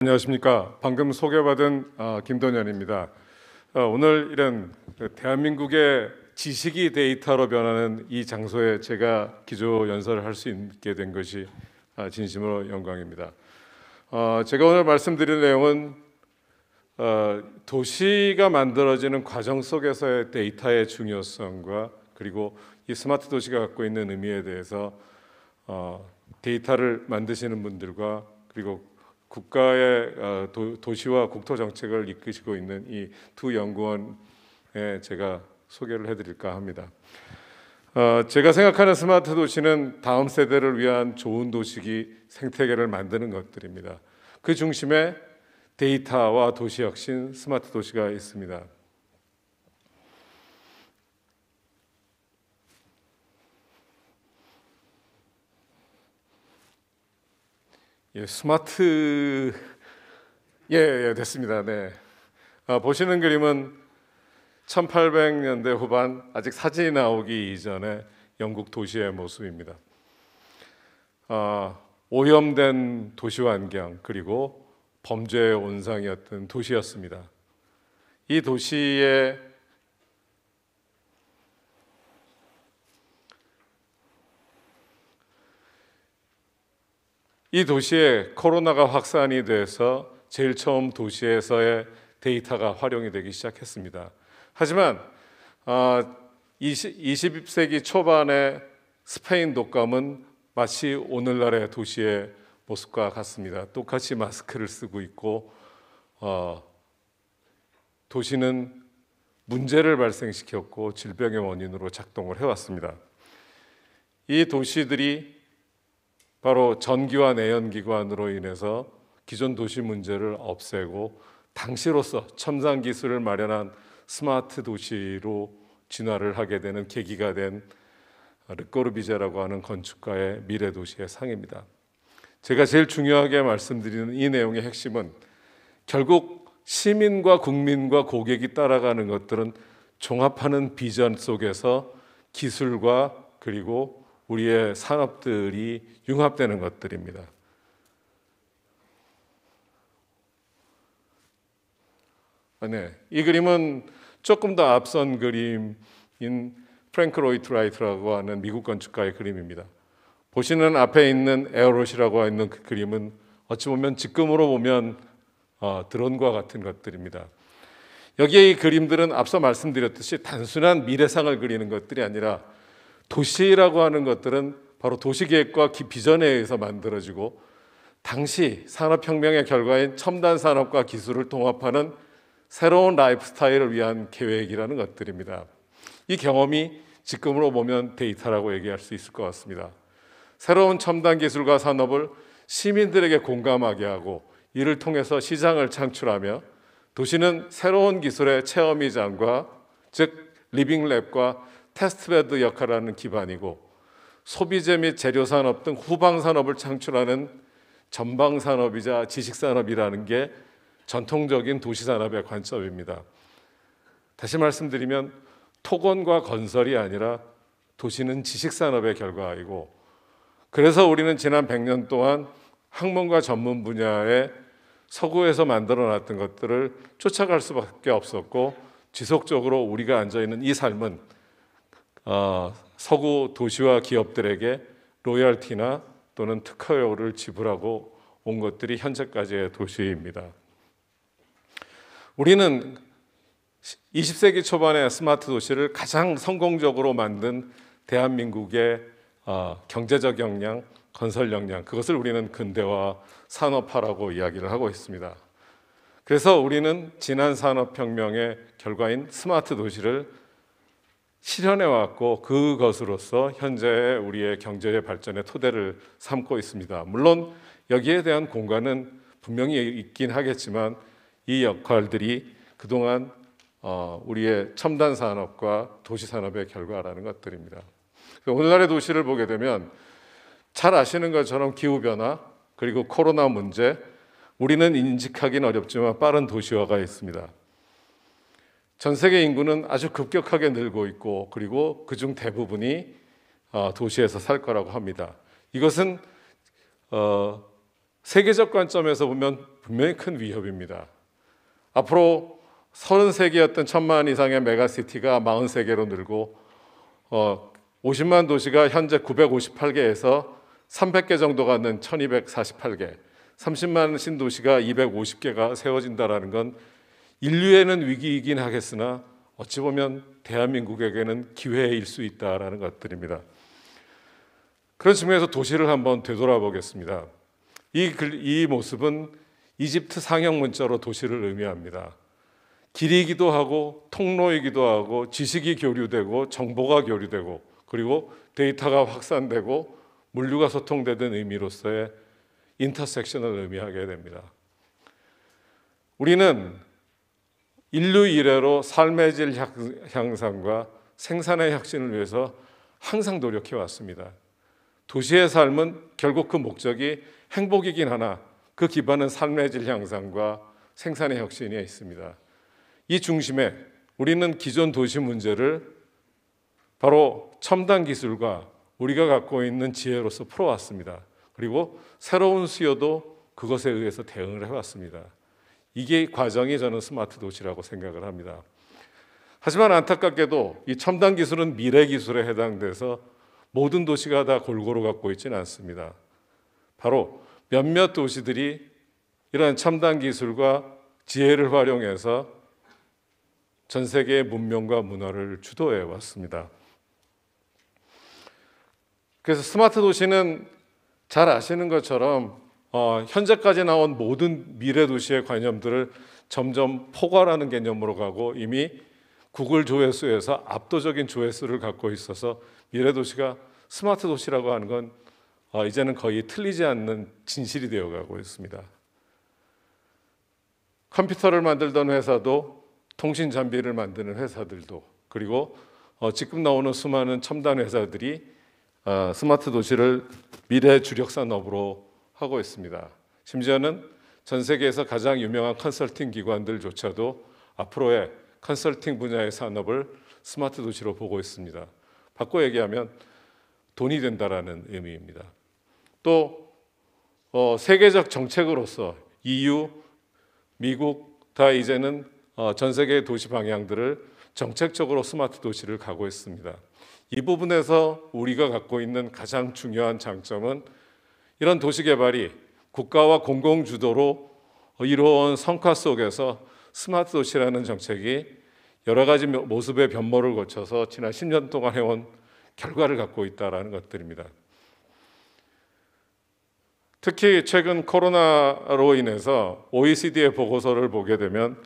안녕하십니까. 방금 소개받은 아, 김도년입니다. 아, 오늘 이런 대한민국의 지식이 데이터로 변하는 이 장소에 제가 기조 연설을 할 수 있게 된 것이 아, 진심으로 영광입니다. 제가 오늘 말씀드릴 내용은 어, 도시가 만들어지는 과정 속에서의 데이터의 중요성과 그리고 이 스마트 도시가 갖고 있는 의미에 대해서 어, 데이터를 만드시는 분들과 그리고 국가의 어, 도, 시와 국토 정책을 이끄시고 있는 이 두 연구원에 제가 소개를 해드릴까 합니다. 제가 생각하는 스마트 도시는 다음 세대를 위한 좋은 도시기 생태계를 만드는 것들입니다. 그 중심에 데이터와 도시 혁신 스마트 도시가 있습니다. 예, 스마트 예, 예 됐습니다. 네. 아, 보시는 그림은 1800년대 후반 아직 사진이 나오기 이전에 영국 도시의 모습입니다. 아, 오염된 도시 환경 그리고 범죄의 온상이었던 도시였습니다. 이 도시에 이 도시에 코로나가 확산이 돼서 제일 처음 도시에서의 데이터가 활용이 되기 시작했습니다. 하지만 어, 아, 20, 세기 초반의 스페인 독감은 마치 오늘날의 도시에 모습과 같습니다. 똑같이 마스크를 쓰고 있고 어, 도시는 문제를 발생시켰고 질병의 원인으로 작동을 해왔습니다. 이 도시들이 바로 전기와 내연기관으로 인해서 기존 도시 문제를 없애고 당시로서 첨단 기술을 마련한 스마트 도시로 진화를 하게 되는 계기가 된 르꼬르비제라고 하는 건축가의 미래 도시의 상입니다. 제가 제일 중요하게 말씀드리는 이 내용의 핵심은 결국 시민과 국민과 고객이 따라가는 것들은 종합하는 비전 속에서 기술과 그리고 우리의 산업들이 융합되는 것들입니다. 아, 네, 이 그림은 조금 더 앞선 그림인 프랭크 로이트 라이트라고 하는 미국 건축가의 그림입니다. 보시는 앞에 있는 에어롯이라고 있는 그 그림은 어찌 보면 지금으로 보면 어, 드론과 같은 것들입니다. 여기에 이 그림들은 앞서 말씀드렸듯이 단순한 미래상을 그리는 것들이 아니라 도시라고 하는 것들은 바로 도시계획과 비전에 의해서 만들어지고 당시 산업혁명의 결과인 첨단 산업과 기술을 통합하는 새로운 라이프스타일을 위한 계획이라는 것들입니다. 이 경험이 지금으로 보면 데이터라고 얘기할 수 있을 것 같습니다. 새로운 첨단 기술과 산업을 시민들에게 공감하게 하고 이를 통해서 시장을 창출하며 도시는 새로운 기술의 체험이장과 즉 리빙랩과 테스트레드 역할을 하는 기반이고 소비재 및 재료 산업 등 후방 산업을 창출하는 전방 산업이자 지식 산업이라는 게 전통적인 도시 산업의 관점입니다. 다시 말씀드리면 토건과 건설이 아니라 도시는 지식 산업의 결과이고 그래서 우리는 지난 100년 동안 학문과 전문 분야에 서구에서 만들어 놨던 것들을 쫓아갈 수밖에 없었고 지속적으로 우리가 앉아 있는 이 삶은 어, 서구 도시와 기업들에게 로열티나 또는 특허료를 지불하고 온 것들이 현재까지의 도시입니다. 우리는 20세기 초반에 스마트 도시를 가장 성공적으로 만든 대한민국의 어, 경제적 역량, 건설 역량 그것을 우리는 근대화 산업화라고 이야기를 하고 있습니다. 그래서 우리는 지난 산업혁명의 결과인 스마트 도시를 실현해 왔고 그것으로서 현재 우리의 경제의 발전의 토대를 삼고 있습니다. 물론 여기에 대한 공간은 분명히 있긴 하겠지만 이 역할들이 그동안 어, 우리의 첨단 산업과 도시 산업의 결과라는 것들입니다. 그 오늘날의 도시를 보게 되면 잘 아시는 것처럼 기후변화 그리고 코로나 문제 우리는 인식하기는 어렵지만 빠른 도시화가 있습니다. 전 세계 인구는 아주 급격하게 늘고 있고 그리고 그중 대부분이 어, 도시에서 살 거라고 합니다. 이것은 어, 세계적 관점에서 보면 분명히 큰 위협입니다. 앞으로 33개였던 천만 이상의 메가시티가 43개로 늘고 어, 50만 도시가 현재 958개에서 300개 정도가 있는 1248개, 30만 신도시가 250개가 세워진다는건 인류에는 위기이긴 하겠으나 어찌 보면 대한민국에게는 기회일 수 있다라는 것들입니다. 그런 측면에서 도시를 한번 되돌아보겠습니다. 이, 글, 이 모습은 이집트 상형 문자로 도시를 의미합니다. 길이기도 하고 통로이기도 하고 지식이 교류되고 정보가 교류되고 그리고 데이터가 확산되고 물류가 소통되는 의미로서의 인터섹션을 의미하게 됩니다. 우리는 인류 이래로 삶의 질 향상과 생산의 혁신을 위해서 항상 노력해 왔습니다. 도시의 삶은 결국 그 목적이 행복이긴 하나 그 기반은 삶의 질 향상과 생산의 혁신에 있습니다. 이 중심에 우리는 기존 도시 문제를 바로 첨단 기술과 우리가 갖고 있는 지혜로서 풀어왔습니다. 그리고 새로운 수요도 그것에 의해서 대응을 해왔습니다. 이게 과정이 저는 스마트 도시라고 생각을 합니다. 하지만 안타깝게도 이 첨단 기술은 미래 기술에 해당돼서 모든 도시가 다 골고루 갖고 있지는 않습니다. 바로 몇몇 도시들이 이러한 첨단 기술과 지혜를 활용해서 전 세계의 문명과 문화를 주도해 왔습니다. 그래서 스마트 도시는 잘 아시는 것처럼 어, 현재까지 나온 모든 미래 도시의 관념들을 점점 포괄하는 개념으로 가고 이미 구글 조회수에서 압도적인 조회수를 갖고 있어서 미래 도시가 스마트 도시라고 하는 건 어, 이제는 거의 틀리지 않는 진실이 되어가고 있습니다. 컴퓨터를 만들던 회사도 통신 장비를 만드는 회사들도 그리고 어, 지금 나오는 수많은 첨단 회사들이 어, 스마트 도시를 미래 주력 산업으로 하고 있습니다. 심지어는 전 세계에서 가장 유명한 컨설팅 기관들조차도 앞으로의 컨설팅 분야의 산업을 스마트 도시로 보고 있습니다. 바꿔 얘기하면 돈이 된다라는 의미입니다. 또 어, 세계적 정책으로서 EU, 미국 다 이제는 어, 전 세계의 도시 방향들을 정책적으로 스마트 도시를 가고 있습니다. 이 부분에서 우리가 갖고 있는 가장 중요한 장점은 이런 도시개발이 국가와 공공주도로 이루어온 성과 속에서 스마트 도시라는 정책이 여러 가지 모습의 변모를 거쳐서 지난 10년 동안 해온 결과를 갖고 있다는 것들입니다. 특히 최근 코로나로 인해서 OECD의 보고서를 보게 되면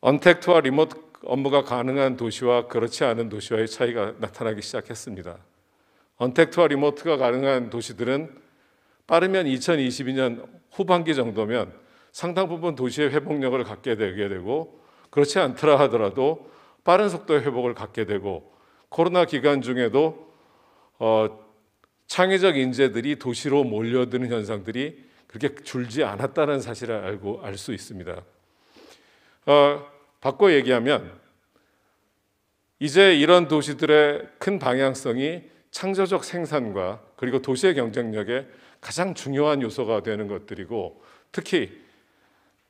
언택트와 리모트 업무가 가능한 도시와 그렇지 않은 도시와의 차이가 나타나기 시작했습니다. 언택트와 리모트가 가능한 도시들은 빠르면 2022년 후반기 정도면 상당 부분 도시의 회복력을 갖게 되게 되고 그렇지 않더라 하더라도 빠른 속도의 회복을 갖게 되고 코로나 기간 중에도 어, 창의적 인재들이 도시로 몰려드는 현상들이 그렇게 줄지 않았다는 사실을 알고 알 수 있습니다. 어, 바꿔 얘기하면 이제 이런 도시들의 큰 방향성이 창조적 생산과 그리고 도시의 경쟁력에 가장 중요한 요소가 되는 것들이고 특히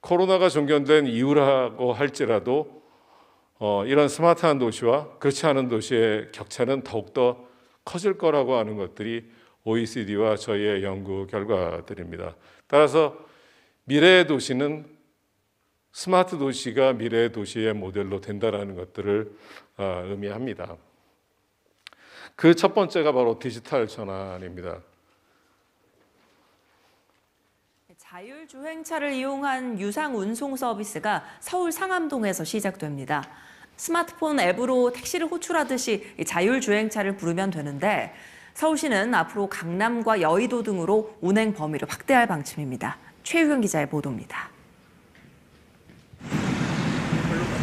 코로나가 종결된 이유라고 할지라도 어, 이런 스마트한 도시와 그렇지 않은 도시의 격차는 더욱더 커질 거라고 하는 것들이 OECD와 저희의 연구 결과들입니다. 따라서 미래의 도시는 스마트 도시가 미래 도시의 모델로 된다라는 것들을 아, 의미합니다. 그 첫 번째가 바로 디지털 전환입니다. 네, 자율주행차를 이용한 유상 운송 서비스가 서울 상암동에서 시작됩니다. 스마트폰 앱으로 택시를 호출하듯이 자율주행차를 부르면 되는데 서울시는 앞으로 강남과 여의도 등으로 운행 범위를 확대할 방침입니다. 최유경 기자의 보도입니다.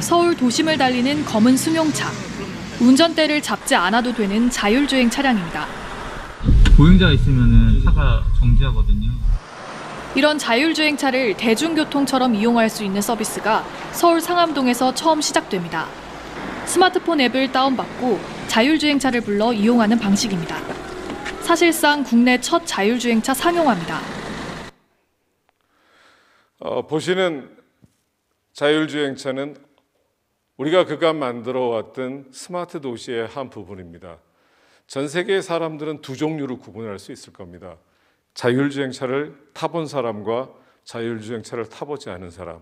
서울 도심을 달리는 검은 승용차. 운전대를 잡지 않아도 되는 자율주행 차량입니다. 보행자 있으면 차가 정지하거든요. 이런 자율주행차를 대중교통처럼 이용할 수 있는 서비스가 서울 상암동에서 처음 시작됩니다. 스마트폰 앱을 다운받고 자율주행차를 불러 이용하는 방식입니다. 사실상 국내 첫 자율주행차 상용화입니다. 어, 보시는 자율주행차는 우리가 그간 만들어 왔던 스마트 도시의 한 부분입니다. 전 세계의 사람들은 두 종류로 구분할 수 있을 겁니다. 자율주행차를 타본 사람과 자율주행차를 타보지 않은 사람.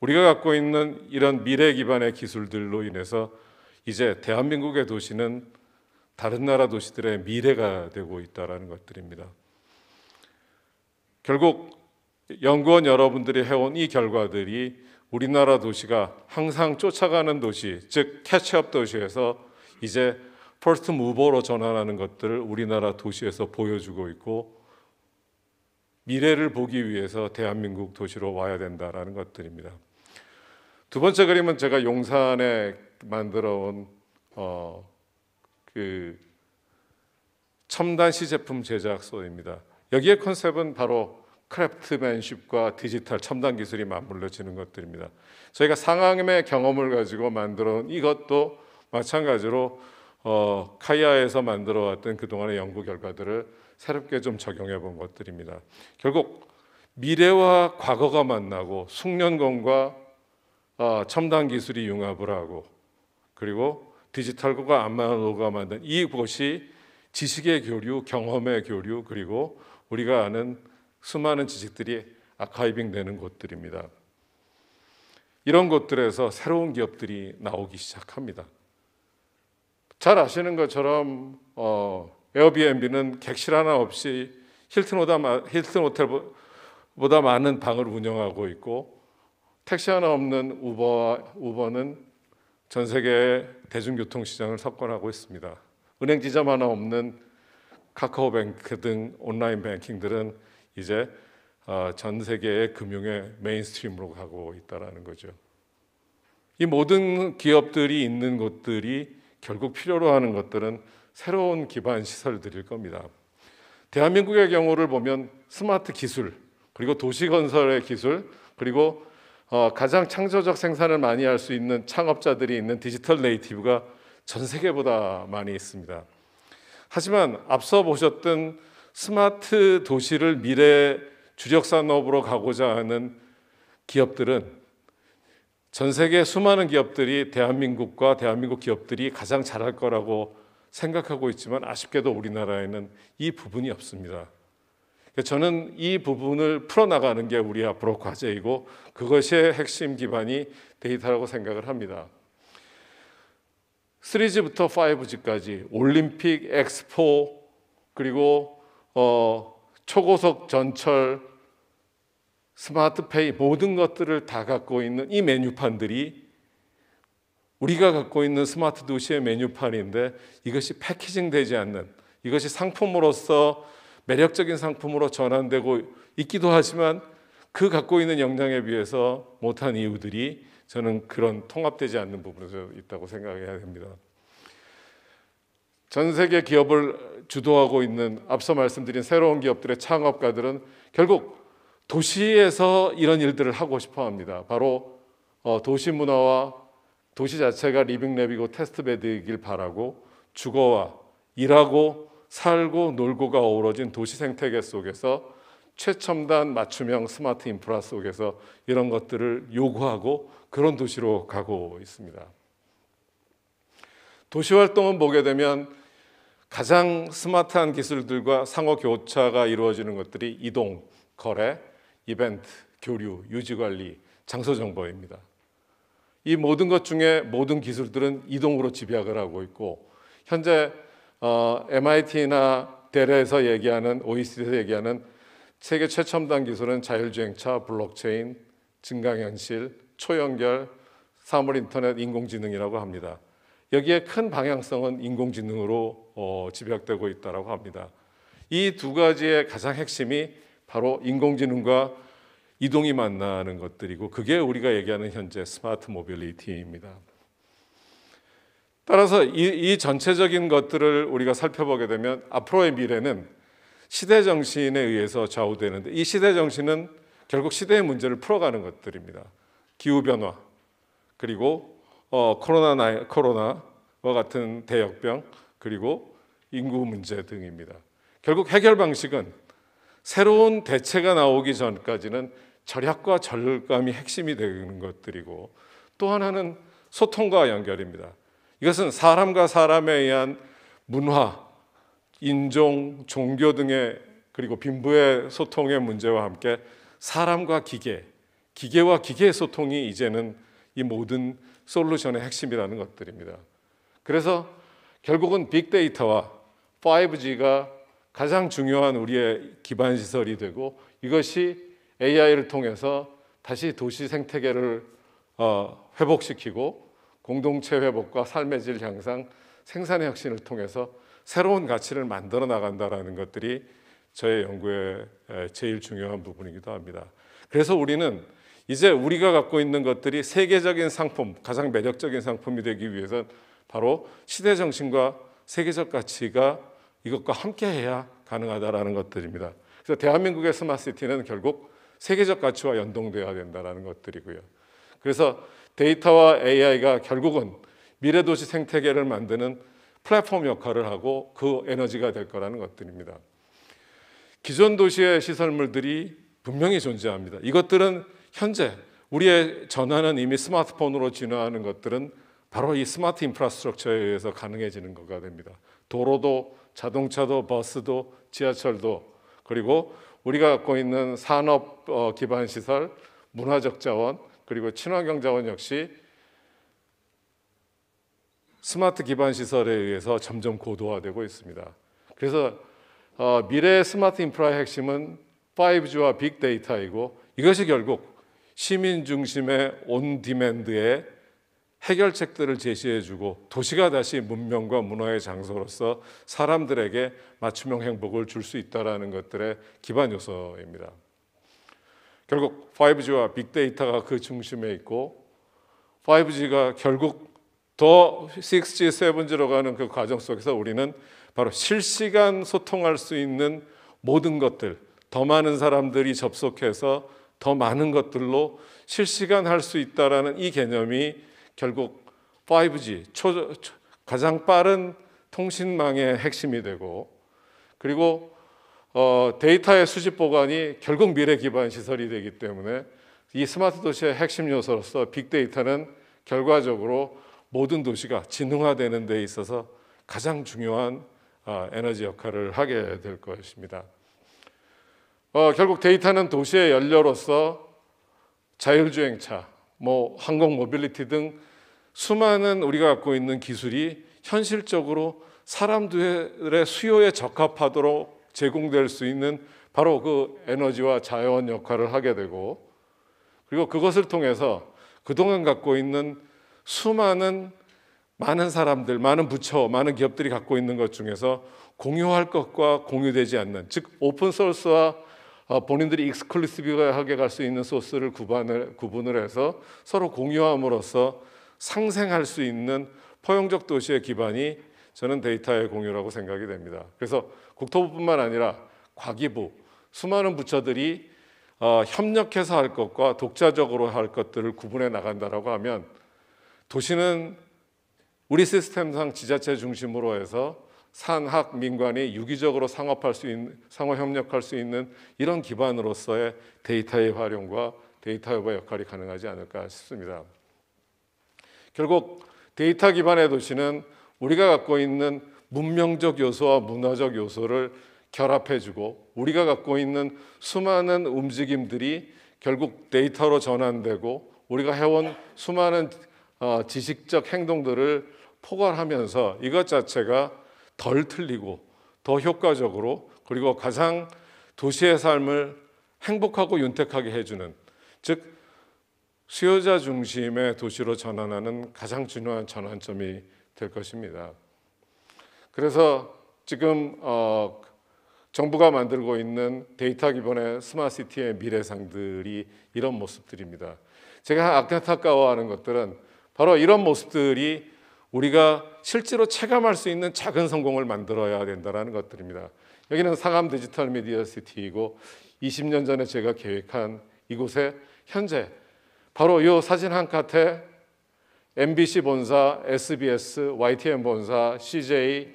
우리가 갖고 있는 이런 미래 기반의 기술들로 인해서 이제 대한민국의 도시는 다른 나라 도시들의 미래가 되고 있다는 것들입니다. 결국 연구원 여러분들이 해온 이 결과들이 우리나라 도시가 항상 쫓아가는 도시, 즉 캐치업 도시에서 이제 퍼스트 무버로 전환하는 것들을 우리나라 도시에서 보여주고 있고 미래를 보기 위해서 대한민국 도시로 와야 된다라는 것들입니다. 두 번째 그림은 제가 용산에 만들어 온 어, 그 첨단 시제품 제작소입니다. 여기의 컨셉은 바로 크래프트맨십과 디지털 첨단 기술이 맞물려지는 것들입니다. 저희가 상암의 경험을 가지고 만들어온 이것도 마찬가지로 어, 카이아에서 만들어왔던 그동안의 연구 결과들을 새롭게 좀 적용해 본 것들입니다. 결국 미래와 과거가 만나고 숙련공과 어, 아, 첨단 기술이 융합을 하고 그리고 디지털과 안마노가 만든 이곳이 지식의 교류, 경험의 교류 그리고 우리가 아는 수많은 지식들이 아카이빙 되는 곳들입니다. 이런 곳들에서 새로운 기업들이 나오기 시작합니다. 잘 아시는 것처럼 어, 에어비앤비는 객실 하나 없이 힐튼보다 힐튼 호텔보다 많은 방을 운영하고 있고 택시 하나 없는 우버 우버는 전 세계 대중교통 시장을 석권하고 있습니다. 은행 지점 하나 없는 카카오뱅크 등 온라인 뱅킹들은 이제 어, 전 세계의 금융의 메인스트림으로 가고 있다라는 거죠. 이 모든 기업들이 있는 곳들이 결국 필요로 하는 것들은 새로운 기반 시설들일 겁니다. 대한민국의 경우를 보면 스마트 기술, 그리고 도시 건설의 기술, 그리고 어, 가장 창조적 생산을 많이 할 수 있는 창업자들이 있는 디지털 네이티브가 전 세계보다 많이 있습니다. 하지만 앞서 보셨던 스마트 도시를 미래 주력 산업으로 가고자 하는 기업들은 전 세계 수많은 기업들이 대한민국과 대한민국 기업들이 가장 잘할 거라고 생각하고 있지만 아쉽게도 우리나라에는 이 부분이 없습니다. 그러니까 저는 이 부분을 풀어나가는 게 우리 앞으로 과제이고 그것의 핵심 기반이 데이터라고 생각을 합니다. 3G부터 5G까지 올림픽, 엑스포 그리고 어, 초고속 전철, 스마트페이 모든 것들을 다 갖고 있는 이 메뉴판들이 우리가 갖고 있는 스마트 도시의 메뉴판인데 이것이 패키징되지 않는 이것이 상품으로서 매력적인 상품으로 전환되고 있기도 하지만 그 갖고 있는 역량에 비해서 못한 이유들이 저는 그런 통합되지 않는 부분에서 있다고 생각해야 됩니다. 전 세계 기업을 주도하고 있는 앞서 말씀드린 새로운 기업들의 창업가들은 결국 도시에서 이런 일들을 하고 싶어 합니다. 바로 어, 도시 문화와 도시 자체가 리빙랩이고 테스트베드이길 바라고 주거와 일하고 살고 놀고가 어우러진 도시 생태계 속에서 최첨단 맞춤형 스마트 인프라 속에서 이런 것들을 요구하고 그런 도시로 가고 있습니다. 도시활동을 보게 되면 가장 스마트한 기술들과 상호 교차가 이루어지는 것들이 이동, 거래, 이벤트, 교류, 유지관리, 장소정보입니다. 이 모든 것 중에 모든 기술들은 이동으로 집약을 하고 있고 현재 어, MIT나 데에서 얘기하는 OECD에서 얘기하는 세계 최첨단 기술은 자율주행차, 블록체인, 증강현실, 초연결, 사물인터넷, 인공지능이라고 합니다. 여기에 큰 방향성은 인공지능으로 어, 집약되고 있다고 합니다. 이 두 가지의 가장 핵심이 바로 인공지능과 이동이 만나는 것들이고 그게 우리가 얘기하는 현재 스마트 모빌리티입니다. 따라서 이, 이 전체적인 것들을 우리가 살펴보게 되면 앞으로의 미래는 시대 정신에 의해서 좌우되는데 이 시대 정신은 결국 시대의 문제를 풀어가는 것들입니다. 기후 변화 그리고 어, 코로나 코로나와 같은 대역병 그리고 인구 문제 등입니다. 결국 해결 방식은 새로운 대체가 나오기 전까지는 절약과 절감이 핵심이 되는 것들이고 또 하나는 소통과 연결입니다. 이것은 사람과 사람에 의한 문화, 인종, 종교 등의 그리고 빈부의 소통의 문제와 함께 사람과 기계, 기계와 기계의 소통이 이제는 이 모든 솔루션의 핵심이라는 것들입니다. 그래서 결국은 빅데이터와 5G가 가장 중요한 우리의 기반 시설이 되고 이것이 AI를 통해서 다시 도시 생태계를 어, 회복시키고 공동체 회복과 삶의 질 향상, 생산의 혁신을 통해서 새로운 가치를 만들어 나간다라는 것들이 저의 연구의 제일 중요한 부분이기도 합니다. 그래서 우리는 이제 우리가 갖고 있는 것들이 세계적인 상품, 가장 매력적인 상품이 되기 위해서 바로 시대 정신과 세계적 가치가 이것과 함께해야 가능하다라는 것들입니다. 그래서 대한민국의 스마트시티는 결국 세계적 가치와 연동돼야 된다라는 것들이고요. 그래서 데이터와 AI가 결국은 미래 도시 생태계를 만드는 플랫폼 역할을 하고 그 에너지가 될 거라는 것들입니다. 기존 도시의 시설물들이 분명히 존재합니다. 이것들은 현재 우리의 전화는 이미 스마트폰으로 진화하는 것들은 바로 이 스마트 인프라스트럭처에 의해서 가능해지는 거가 됩니다. 도로도 자동차도 버스도 지하철도 그리고 우리가 갖고 있는 산업 어, 기반 시설, 문화적 자원 그리고 친환경 자원 역시 스마트 기반 시설에 의해서 점점 고도화되고 있습니다. 그래서 어, 미래의 스마트 인프라의 핵심은 5G와 빅데이터이고 이것이 결국 시민 중심의 온 디맨드의 해결책들을 제시해주고 도시가 다시 문명과 문화의 장소로서 사람들에게 맞춤형 행복을 줄 수 있다라는 것들의 기반 요소입니다. 결국 5G와 빅데이터가 그 중심에 있고 5G가 결국 더 6G, 7G로 가는 그 과정 속에서 우리는 바로 실시간 소통할 수 있는 모든 것들, 더 많은 사람들이 접속해서 더 많은 것들로 실시간 할 수 있다라는 이 개념이 결국 5G 초, 초, 가장 빠른 통신망의 핵심이 되고 그리고 어, 데이터의 수집 보관이 결국 미래 기반 시설이 되기 때문에 이 스마트 도시의 핵심 요소로서 빅데이터는 결과적으로 모든 도시가 진흥화되는데 있어서 가장 중요한 아, 에너지 역할을 하게 될 것입니다. 어, 결국 데이터는 도시의 연료로서 자율주행차, 뭐 항공 모빌리티 등 수많은 우리가 갖고 있는 기술이 현실적으로 사람들의 수요에 적합하도록 제공될 수 있는 바로 그 에너지와 자원 역할을 하게 되고 그리고 그것을 통해서 그동안 갖고 있는 수많은 많은 사람들, 많은 부처, 많은 기업들이 갖고 있는 것 중에서 공유할 것과 공유되지 않는 즉 오픈 소스와 어, 본인들이 익스클루시브하게 갈 수 있는 소스를 구반을, 구분을 해서 서로 공유함으로써 상생할 수 있는 포용적 도시의 기반이 저는 데이터의 공유라고 생각이 됩니다. 그래서 국토부뿐만 아니라 과기부 수많은 부처들이 어, 협력해서 할 것과 독자적으로 할 것들을 구분해 나간다라고 하면 도시는 우리 시스템상 지자체 중심으로 해서 상학 민관이 유기적으로 상업할 수 있는 상호 협력할 수 있는 이런 기반으로서의 데이터의 활용과 데이터 협의 역할이 가능하지 않을까 싶습니다. 결국 데이터 기반의 도시는 우리가 갖고 있는 문명적 요소와 문화적 요소를 결합해주고 우리가 갖고 있는 수많은 움직임들이 결국 데이터로 전환되고 우리가 해온 수많은 어, 지식적 행동들을 포괄하면서 이것 자체가 덜 틀리고 더 효과적으로 그리고 가장 도시의 삶을 행복하고 윤택하게 해주는 즉 수요자 중심의 도시로 전환하는 가장 중요한 전환점이 될 것입니다. 그래서 지금 어, 정부가 만들고 있는 데이터 기반의 스마트시티의 미래상들이 이런 모습들입니다. 제가 안타까워하는 것들은 바로 이런 모습들이 우리가 실제로 체감할 수 있는 작은 성공을 만들어야 된다는 것들입니다. 여기는 상암 디지털 미디어 시티이고 20년 전에 제가 계획한 이곳에 현재 바로 이 사진 한 칸에 MBC 본사, SBS, YTN 본사, CJ,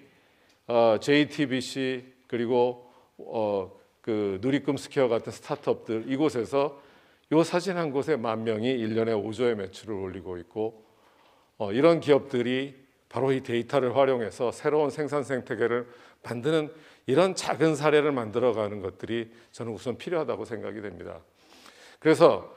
어, JTBC 그리고 어, 그 누리금 스퀘어 같은 스타트업들 이곳에서 이 사진 한 곳에 만 명이 1년에 5조의 매출을 올리고 있고 어, 이런 기업들이 바로 이 데이터를 활용해서 새로운 생산 생태계를 만드는 이런 작은 사례를 만들어가는 것들이 저는 우선 필요하다고 생각이 됩니다. 그래서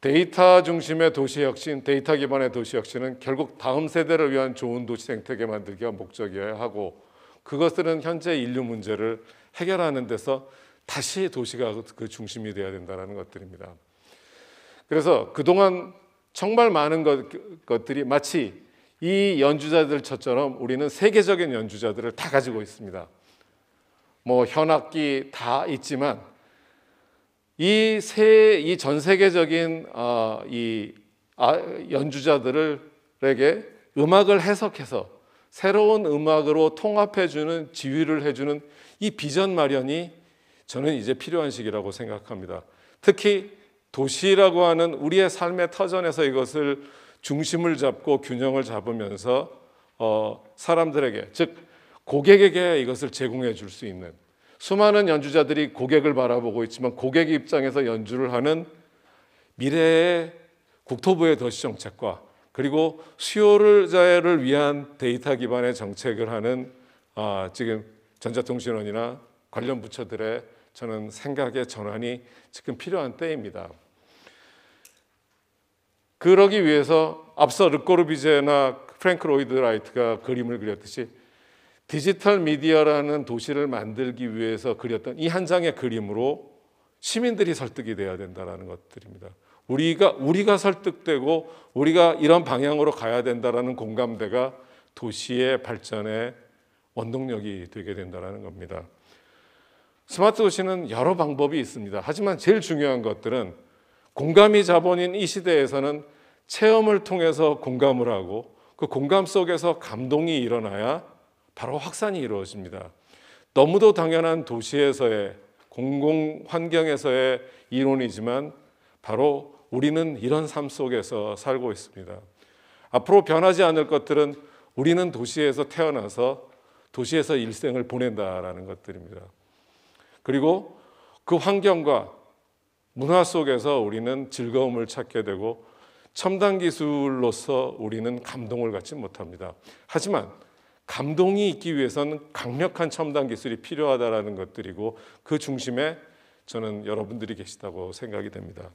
데이터 중심의 도시 혁신, 데이터 기반의 도시 혁신은 결국 다음 세대를 위한 좋은 도시 생태계 만들기가 목적이어야 하고 그것들은 현재 인류 문제를 해결하는 데서 다시 도시가 그 중심이 되어야 된다는 것들입니다. 그래서 그동안 정말 많은 것, 것들이 마치 이 연주자들 처럼 우리는 세계적인 연주자들을 다 가지고 있습니다. 뭐 현악기 다 있지만 이세이 전 세계적인 어, 이 아, 연주자들에게 음악을 해석해서 새로운 음악으로 통합해주는 지휘를 해주는 이 비전 마련이 저는 이제 필요한 시기라고 생각합니다. 특히 도시라고 하는 우리의 삶의 터전에서 이것을 중심을 잡고 균형을 잡으면서 어, 사람들에게 즉 고객에게 이것을 제공해 줄 수 있는 수많은 연주자들이 고객을 바라보고 있지만 고객 입장에서 연주를 하는 미래의 국토부의 도시 정책과 그리고 수요자를 위한 데이터 기반의 정책을 하는 어, 지금 전자통신원이나 관련 부처들의 저는 생각의 전환이 지금 필요한 때입니다. 그러기 위해서 앞서 르꼬르비제나 프랭크 로이드 라이트가 그림을 그렸듯이 디지털 미디어라는 도시를 만들기 위해서 그렸던 이 한 장의 그림으로 시민들이 설득이 돼야 된다라는 것들입니다. 우리가 우리가 설득되고 우리가 이런 방향으로 가야 된다라는 공감대가 도시의 발전에 원동력이 되게 된다라는 겁니다. 스마트 도시는 여러 방법이 있습니다. 하지만 제일 중요한 것들은 공감이 자본인 이 시대에서는 체험을 통해서 공감을 하고 그 공감 속에서 감동이 일어나야 바로 확산이 이루어집니다. 너무도 당연한 도시에서의 공공 환경에서의 이론이지만 바로 우리는 이런 삶 속에서 살고 있습니다. 앞으로 변하지 않을 것들은 우리는 도시에서 태어나서 도시에서 일생을 보낸다라는 것들입니다. 그리고 그 환경과 문화 속에서 우리는 즐거움을 찾게 되고 첨단 기술로서 우리는 감동을 갖지 못합니다. 하지만 감동이 있기 위해서는 강력한 첨단 기술이 필요하다라는 것들이고 그 중심에 저는 여러분들이 계시다고 생각이 됩니다.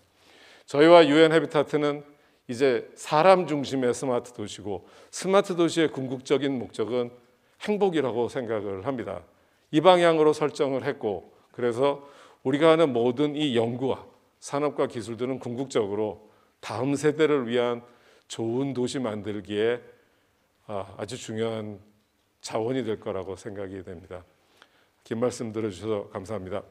저희와 유엔 헤비타트는 이제 사람 중심의 스마트 도시고 스마트 도시의 궁극적인 목적은 행복이라고 생각을 합니다. 이 방향으로 설정을 했고 그래서 우리가 하는 모든 이 연구와 산업과 기술들은 궁극적으로 다음 세대를 위한 좋은 도시 만들기에 아, 아주 중요한 자원이 될 거라고 생각이 됩니다. 긴 말씀 들어주셔서 감사합니다.